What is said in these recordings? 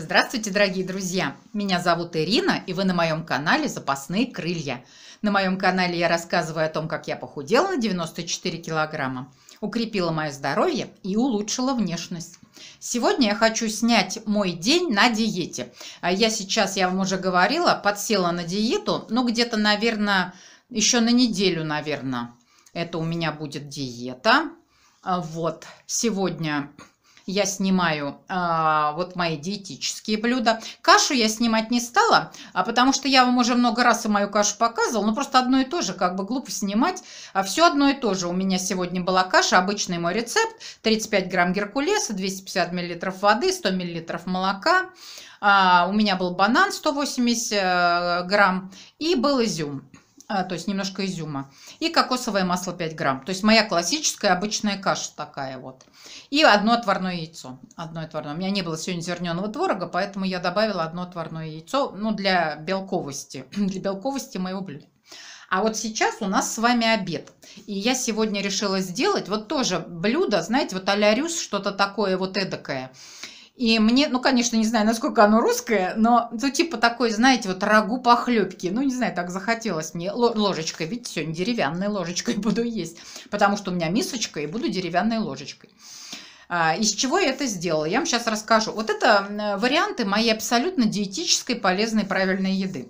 Здравствуйте, дорогие друзья! Меня зовут Ирина, и вы на моем канале «Запасные крылья». На моем канале я рассказываю о том, как я похудела на 94 килограмма, укрепила мое здоровье и улучшила внешность. Сегодня я хочу снять мой день на диете. А я сейчас, я вам уже говорила, подсела на диету, ну где-то, наверное, еще на неделю, наверное. Это у меня будет диета. Вот, сегодня я снимаю а, вот мои диетические блюда. Кашу я снимать не стала, а потому что я вам уже много раз и мою кашу показывала, но ну, просто одно и то же, как бы глупо снимать. А все одно и то же. У меня сегодня была каша, обычный мой рецепт, 35 грамм геркулеса, 250 миллилитров воды, 100 миллилитров молока. А, у меня был банан 180 э, грамм и был изюм. А, то есть немножко изюма. И кокосовое масло 5 грамм. То есть моя классическая обычная каша такая вот. И одно отварное яйцо. Одно отварное. У меня не было сегодня зерненого творога, поэтому я добавила одно отварное яйцо, ну, для белковости, для белковости моего блюда. А вот сейчас у нас с вами обед. И я сегодня решила сделать вот тоже блюдо, знаете, вот а рюс, что-то такое вот эдакое. И мне, ну, конечно, не знаю, насколько оно русское, но, ну, типа такой, знаете, вот рагу похлебки. Ну, не знаю, так захотелось мне ложечкой. Видите, сегодня деревянной ложечкой буду есть, потому что у меня мисочка, и буду деревянной ложечкой. А, из чего я это сделала? Я вам сейчас расскажу. Вот это варианты моей абсолютно диетической, полезной, правильной еды.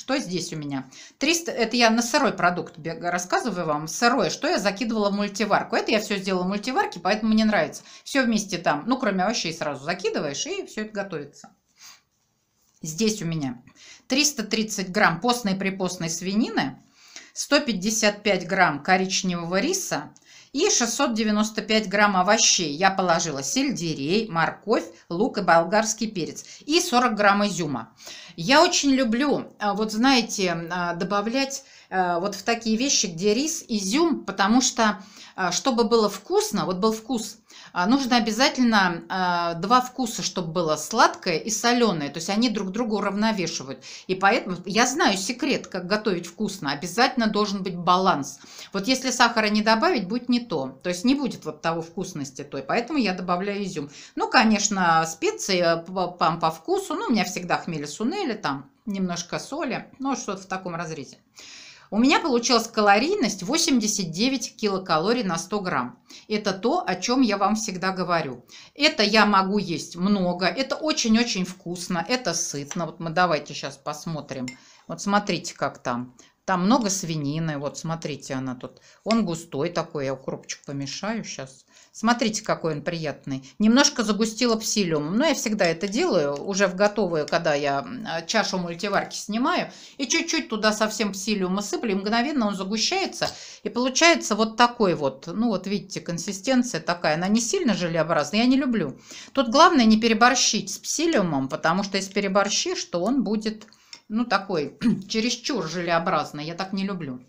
Что здесь у меня? 300, это я на сырой продукт рассказываю вам, сырое, что я закидывала в мультиварку. Это я все сделала в мультиварке, поэтому мне нравится. Все вместе там, ну, кроме овощей сразу закидываешь, и все это готовится. Здесь у меня 330 грамм постной припостной свинины, 155 грамм коричневого риса и 695 грамм овощей. Я положила сельдерей, морковь, лук и болгарский перец и 40 грамм изюма. Я очень люблю, а, вот знаете, а, добавлять а, вот в такие вещи, где рис, изюм, потому что, чтобы было вкусно, вот был вкус, нужно обязательно два вкуса, чтобы было сладкое и соленое, то есть они друг друга уравновешивают. И поэтому я знаю секрет, как готовить вкусно, обязательно должен быть баланс. Вот если сахара не добавить, будет не то, то есть не будет вот того вкусности той, поэтому я добавляю изюм. Ну, конечно, специи по, э, по, по вкусу, ну, у меня всегда хмели суны, или там немножко соли, ну что-то в таком разрезе. У меня получилась калорийность 89 килокалорий на 100 грамм. Это то, о чем я вам всегда говорю. Это я могу есть много, это очень-очень вкусно, это сытно. Вот мы давайте сейчас посмотрим. Вот смотрите, как там. Там много свинины, вот смотрите, она тут. Он густой такой, я укропчик помешаю сейчас. Смотрите, какой он приятный. Немножко загустила псилиумом. Но я всегда это делаю, уже в готовую, когда я чашу мультиварки снимаю. И чуть-чуть туда совсем псилиума сыплю, и мгновенно он загущается. И получается вот такой вот. Ну вот видите, консистенция такая. Она не сильно желеобразная, я не люблю. Тут главное не переборщить с псилиумом, потому что если переборщишь, то он будет, ну такой, чересчур желеобразный. Я так не люблю.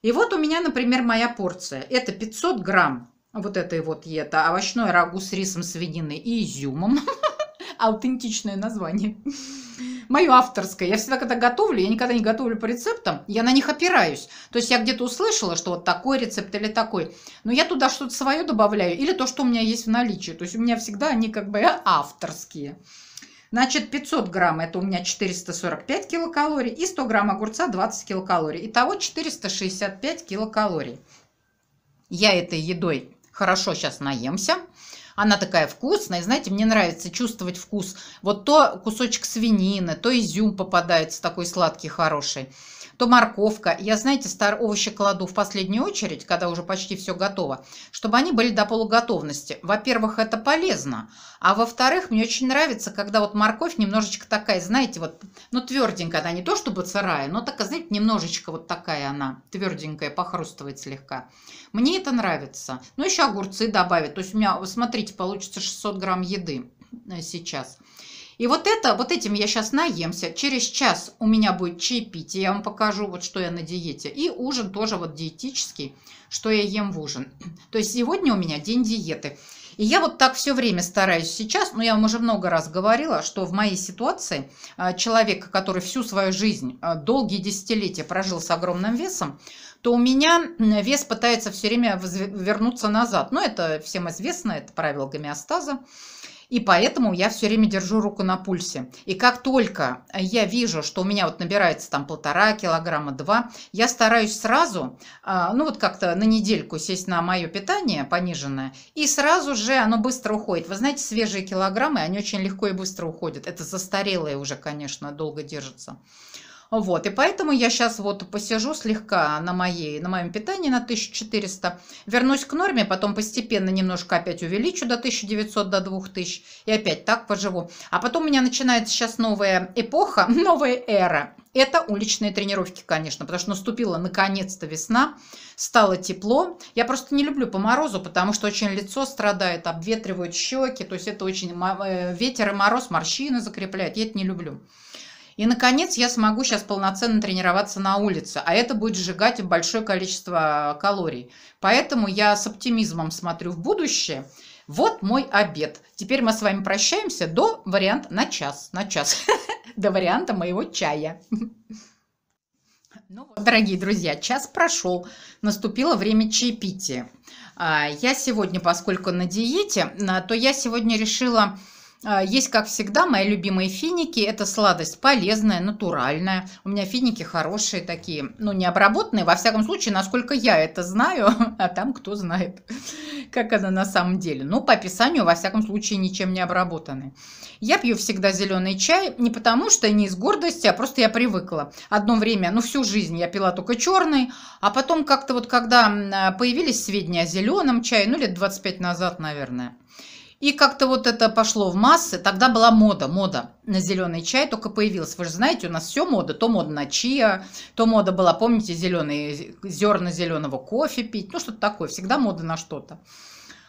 И вот у меня, например, моя порция. Это 500 грамм вот этой вот е это овощной рагу с рисом, свининой и изюмом. Аутентичное название. Мое авторское. Я всегда, когда готовлю, я никогда не готовлю по рецептам, я на них опираюсь. То есть я где-то услышала, что вот такой рецепт или такой. Но я туда что-то свое добавляю или то, что у меня есть в наличии. То есть у меня всегда они как бы авторские. Значит, 500 грамм, это у меня 445 килокалорий, и 100 грамм огурца 20 килокалорий. Итого 465 килокалорий. Я этой едой хорошо сейчас наемся. Она такая вкусная, и, знаете, мне нравится чувствовать вкус. Вот то кусочек свинины, то изюм попадается такой сладкий, хороший то морковка. Я, знаете, стар овощи кладу в последнюю очередь, когда уже почти все готово, чтобы они были до полуготовности. Во-первых, это полезно. А во-вторых, мне очень нравится, когда вот морковь немножечко такая, знаете, вот, ну, тверденькая она, не то чтобы сырая, но такая, знаете, немножечко вот такая она, тверденькая, похрустывает слегка. Мне это нравится. Ну, еще огурцы добавят. То есть у меня, смотрите, получится 600 грамм еды э, сейчас. И вот это, вот этим я сейчас наемся. Через час у меня будет чаепитие, я вам покажу, вот что я на диете. И ужин тоже вот диетический, что я ем в ужин. То есть сегодня у меня день диеты. И я вот так все время стараюсь сейчас, но я вам уже много раз говорила, что в моей ситуации а, человек, который всю свою жизнь, а, долгие десятилетия прожил с огромным весом, то у меня вес пытается все время вернуться назад. Но ну, это всем известно, это правило гомеостаза. И поэтому я все время держу руку на пульсе. И как только я вижу, что у меня вот набирается там полтора килограмма, два, я стараюсь сразу, а, ну вот как-то на недельку сесть на мое питание пониженное, и сразу же оно быстро уходит. Вы знаете, свежие килограммы, они очень легко и быстро уходят. Это застарелые уже, конечно, долго держатся. Вот, и поэтому я сейчас вот посижу слегка на, моей, на моем питании на 1400, вернусь к норме, потом постепенно немножко опять увеличу до 1900, до 2000 и опять так поживу. А потом у меня начинается сейчас новая эпоха, новая эра. Это уличные тренировки, конечно, потому что наступила наконец-то весна, стало тепло. Я просто не люблю по морозу, потому что очень лицо страдает, обветривают щеки, то есть это очень э, ветер и мороз, морщины закрепляет, я это не люблю. И, наконец, я смогу сейчас полноценно тренироваться на улице, а это будет сжигать большое количество а, калорий. Поэтому я с оптимизмом смотрю в будущее. Вот мой обед. Теперь мы с вами прощаемся до варианта на час, на час, до варианта моего чая. Ну, дорогие друзья, час прошел, наступило время чаепития. А, я сегодня, поскольку на диете, а, то я сегодня решила а, есть, как всегда, мои любимые финики. Это сладость полезная, натуральная. У меня финики хорошие такие, ну, не обработанные. Во всяком случае, насколько я это знаю, а там кто знает, как она на самом деле. Ну, по описанию, во всяком случае, ничем не обработаны. Я пью всегда зеленый чай не потому, что не из гордости, а просто я привыкла. Одно время, ну, всю жизнь я пила только черный, а потом как-то вот, когда а, появились сведения о зеленом чае, ну, лет 25 назад, наверное, и как-то вот это пошло в массы. Тогда была мода, мода на зеленый чай только появилась. Вы же знаете, у нас все мода. То мода на чиа, то мода была, помните, зеленые, зерна зеленого кофе пить. Ну, что-то такое. Всегда мода на что-то.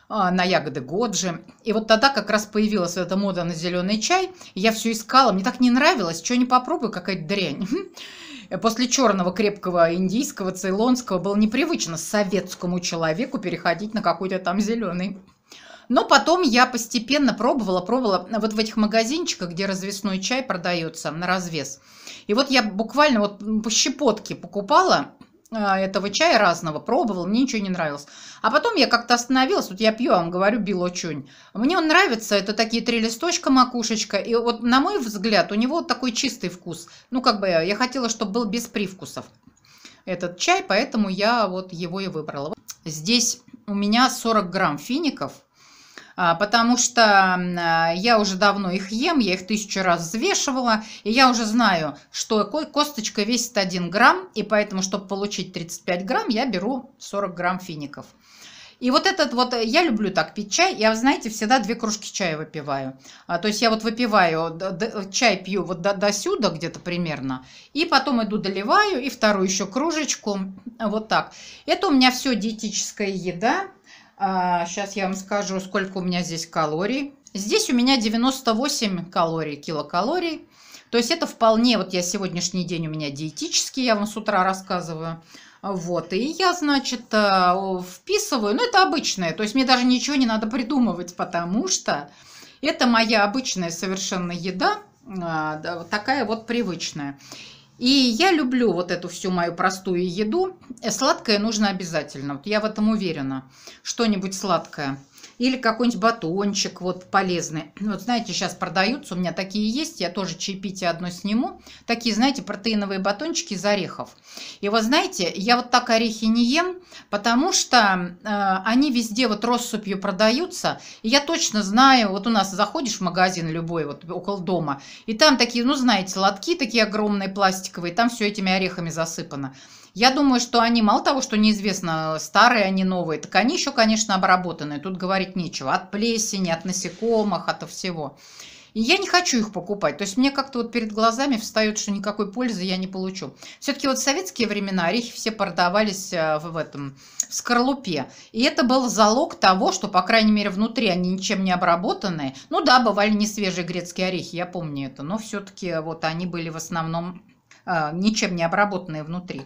А, на ягоды Годжи. И вот тогда как раз появилась эта мода на зеленый чай. Я все искала. Мне так не нравилось. Что не попробую, какая-то дрянь после черного, крепкого, индийского, цейлонского было непривычно советскому человеку переходить на какой-то там зеленый. Но потом я постепенно пробовала, пробовала вот в этих магазинчиках, где развесной чай продается на развес. И вот я буквально вот по щепотке покупала а, этого чая разного, пробовал, мне ничего не нравилось. А потом я как-то остановилась, вот я пью, а вам говорю билочунь. Мне он нравится, это такие три листочка макушечка, и вот на мой взгляд у него вот такой чистый вкус. Ну как бы я хотела, чтобы был без привкусов этот чай, поэтому я вот его и выбрала. Здесь у меня 40 грамм фиников – а, потому что а, я уже давно их ем, я их тысячу раз взвешивала, и я уже знаю, что косточка весит 1 грамм, и поэтому, чтобы получить 35 грамм, я беру 40 грамм фиников. И вот этот вот, э, я люблю так пить чай, я, знаете, всегда две кружки чая выпиваю. А, то есть я вот выпиваю, д- д- чай пью вот до, до сюда где-то примерно, и потом иду доливаю, и вторую еще кружечку, вот так. Это у меня все диетическая еда, сейчас а, я вам скажу, сколько у меня здесь калорий. Здесь у меня 98 калорий, килокалорий. То есть это вполне, вот я сегодняшний день у меня диетический, я вам с утра рассказываю. Вот, и я, значит, э, вписываю, ну это обычное, то есть мне даже ничего не надо придумывать, потому что это моя обычная совершенно еда, а, такая вот привычная. И я люблю вот эту всю мою простую еду. Сладкое нужно обязательно. Вот я в этом уверена. Что-нибудь сладкое или какой-нибудь батончик вот полезный. Вот знаете, сейчас продаются, у меня такие есть, я тоже чаепитие одно сниму. Такие, знаете, протеиновые батончики из орехов. И вот знаете, я вот так орехи не ем, потому что э, они везде вот россыпью продаются. И я точно знаю, вот у нас заходишь в магазин любой, вот около дома, и там такие, ну знаете, лотки такие огромные пластиковые, там все этими орехами засыпано. Я думаю, что они мало того, что неизвестно, старые они новые, так они еще, конечно, обработанные. Тут говорить нечего. От плесени, от насекомых, от всего. И я не хочу их покупать. То есть мне как-то вот перед глазами встает, что никакой пользы я не получу. Все-таки вот в советские времена орехи все продавались э, в, этом, в скорлупе. И это был залог того, что, по крайней мере, внутри они ничем не обработанные. Ну да, бывали не свежие грецкие орехи, я помню это. Но все-таки вот они были в основном а, ничем не обработанные внутри.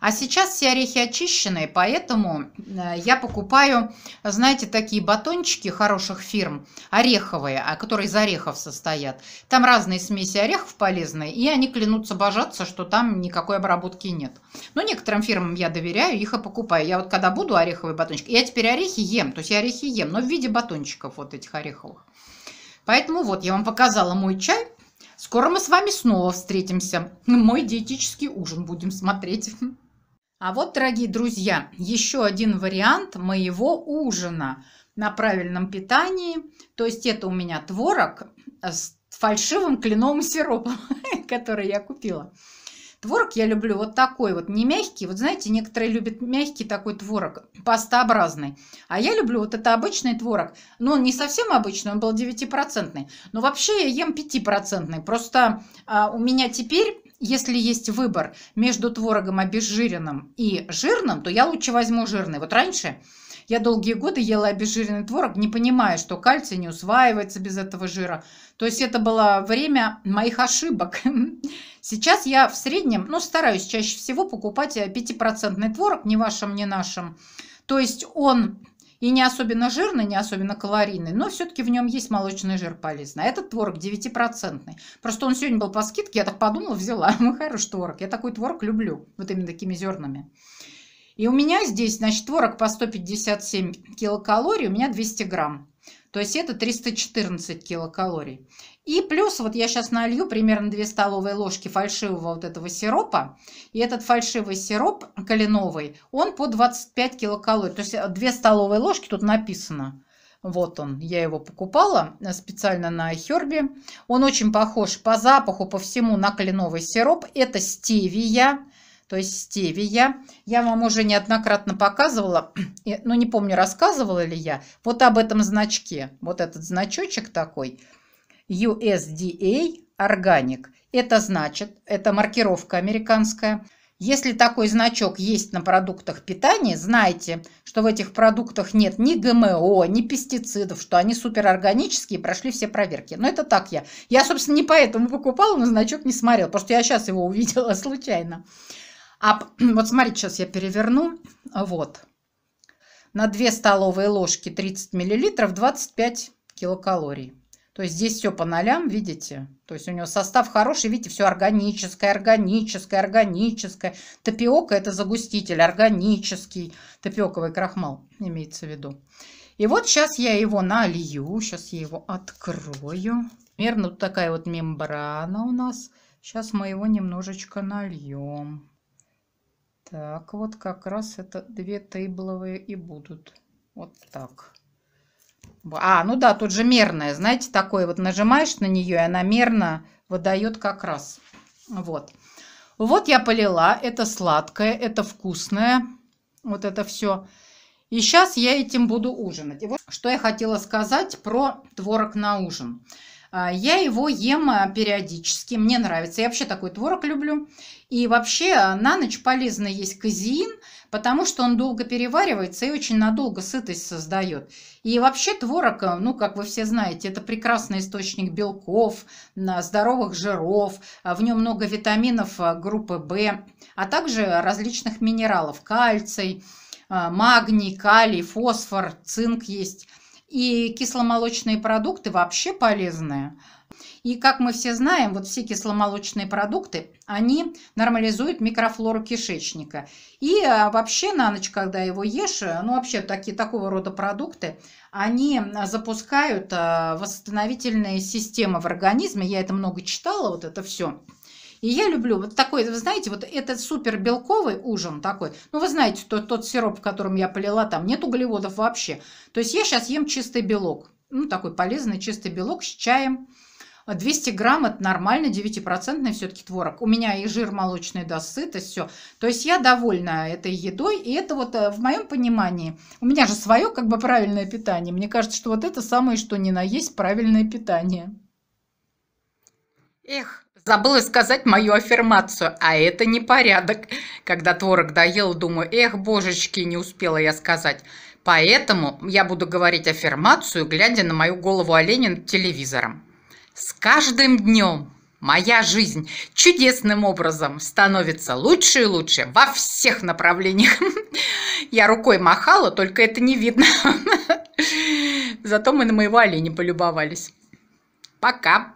А сейчас все орехи очищенные, поэтому э, я покупаю, знаете, такие батончики хороших фирм, ореховые, а, которые из орехов состоят. Там разные смеси орехов полезные, и они клянутся божаться, что там никакой обработки нет. Но некоторым фирмам я доверяю, их и покупаю. Я вот когда буду ореховый батончик, я теперь орехи ем, то есть я орехи ем, но в виде батончиков вот этих ореховых. Поэтому вот я вам показала мой чай. Скоро мы с вами снова встретимся. Мой диетический ужин будем смотреть. А вот, дорогие друзья, еще один вариант моего ужина на правильном питании. То есть это у меня творог с фальшивым кленовым сиропом, который я купила. Творог я люблю вот такой вот, не мягкий. Вот знаете, некоторые любят мягкий такой творог, пастообразный. А я люблю вот это обычный творог. Но он не совсем обычный, он был 9%. Но вообще я ем 5%. Просто а, у меня теперь если есть выбор между творогом обезжиренным и жирным, то я лучше возьму жирный. Вот раньше я долгие годы ела обезжиренный творог, не понимая, что кальций не усваивается без этого жира. То есть это было время моих ошибок. Сейчас я в среднем, ну, стараюсь чаще всего покупать 5% э, творог, ни вашим, ни нашим. То есть он и не особенно жирный, не особенно калорийный, но все-таки в нем есть молочный жир полезный. А этот творог 9%. Просто он сегодня был по скидке, я так подумала, взяла. Хороший творог. Я такой творог люблю, вот именно такими зернами. И у меня здесь, значит, творог по 157 килокалорий, у меня 200 грамм. То есть это 314 килокалорий. И плюс вот я сейчас налью примерно 2 столовые ложки фальшивого вот этого сиропа. И этот фальшивый сироп кленовый, он по 25 килокалорий. То есть 2 э, столовые ложки тут написано. Вот он, я его покупала э, специально на Херби. Он очень похож по запаху, по всему на кленовый сироп. Это стевия то есть стевия. Я вам уже неоднократно показывала, ну не помню, рассказывала ли я, вот об этом значке. Вот этот значочек такой, USDA Organic. Это значит, это маркировка американская. Если такой значок есть на продуктах питания, знайте, что в этих продуктах нет ни ГМО, ни пестицидов, что они суперорганические, и прошли все проверки. Но это так я. Я, собственно, не поэтому покупала, но значок не смотрела, потому что я сейчас его увидела случайно. А вот смотрите, сейчас я переверну. Вот. На 2 столовые ложки 30 мл 25 килокалорий. То есть здесь все по нолям, видите? То есть у него состав хороший, видите, все органическое, органическое, органическое. Тапиока – это загуститель, органический топиоковый крахмал имеется в виду. И вот сейчас я его налью, сейчас я его открою. Примерно вот такая вот мембрана у нас. Сейчас мы его немножечко нальем. Так, вот как раз это две тейбловые и будут. Вот так. А, ну да, тут же мерная, знаете, такое вот нажимаешь на нее, и она мерно выдает как раз. Вот. Вот я полила, это сладкое, это вкусное, вот это все. И сейчас я этим буду ужинать. И вот что я хотела сказать про творог на ужин. А, я его ем а, периодически, мне нравится. Я вообще такой творог люблю. И вообще а, на ночь полезно есть казеин, потому что он долго переваривается и очень надолго сытость создает. И вообще творог, ну, как вы все знаете, это прекрасный источник белков, здоровых жиров, в нем много витаминов группы В, а также различных минералов, кальций, магний, калий, фосфор, цинк есть – и кисломолочные продукты вообще полезные. И как мы все знаем, вот все кисломолочные продукты, они нормализуют микрофлору кишечника. И э, вообще на ночь, когда его ешь, э, ну вообще такие, такого рода продукты, они э, запускают восстановительные системы в организме. Я это много читала, вот это все. И я люблю вот такой, вы знаете, вот этот супер белковый ужин такой. Ну, вы знаете, тот, тот сироп, которым я полила, там нет углеводов вообще. То есть я сейчас ем чистый белок. Ну, такой полезный чистый белок с чаем. 200 грамм – это нормально, 9% все-таки творог. У меня и жир молочный даст сытость, все. То есть я довольна этой едой, и это вот э, в моем понимании, у меня же свое как бы правильное питание. Мне кажется, что вот это самое, что ни на есть правильное питание. Эх, Забыла сказать мою аффирмацию, а это не порядок. Когда творог доел, думаю, эх, божечки, не успела я сказать. Поэтому я буду говорить аффирмацию, глядя на мою голову оленя над телевизором. С каждым днем моя жизнь чудесным образом становится лучше и лучше во всех направлениях. Я рукой махала, только это не видно. Зато мы на моего оленя полюбовались. Пока.